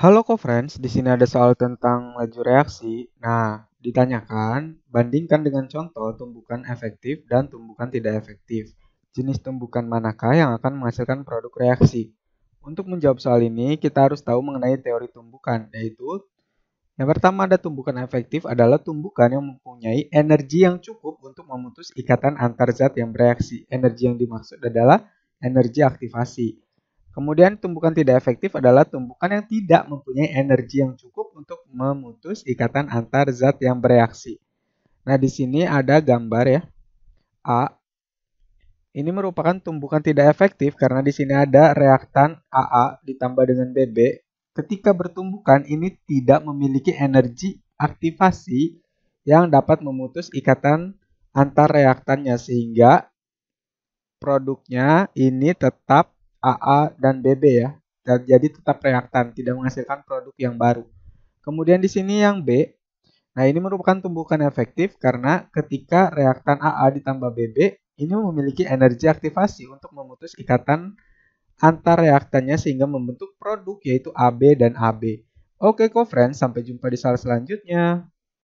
Halo co friends, di sini ada soal tentang laju reaksi. Nah, ditanyakan bandingkan dengan contoh tumbukan efektif dan tumbukan tidak efektif. Jenis tumbukan manakah yang akan menghasilkan produk reaksi? Untuk menjawab soal ini, kita harus tahu mengenai teori tumbukan, yaitu yang pertama ada tumbukan efektif adalah tumbukan yang mempunyai energi yang cukup untuk memutus ikatan antar zat yang bereaksi. Energi yang dimaksud adalah energi aktivasi. Kemudian tumbukan tidak efektif adalah tumbukan yang tidak mempunyai energi yang cukup untuk memutus ikatan antar zat yang bereaksi. Nah, di sini ada gambar ya. A. Ini merupakan tumbukan tidak efektif karena di sini ada reaktan AA ditambah dengan BB. Ketika bertumbukan ini tidak memiliki energi aktivasi yang dapat memutus ikatan antar reaktannya sehingga produknya ini tetap AA, dan BB ya. Dan jadi tetap reaktan, tidak menghasilkan produk yang baru. Kemudian di sini yang B. Nah, ini merupakan tumbukan efektif karena ketika reaktan AA ditambah BB, ini memiliki energi aktivasi untuk memutus ikatan antar reaktannya sehingga membentuk produk yaitu AB dan AB. Oke, co-friends, sampai jumpa di salah selanjutnya.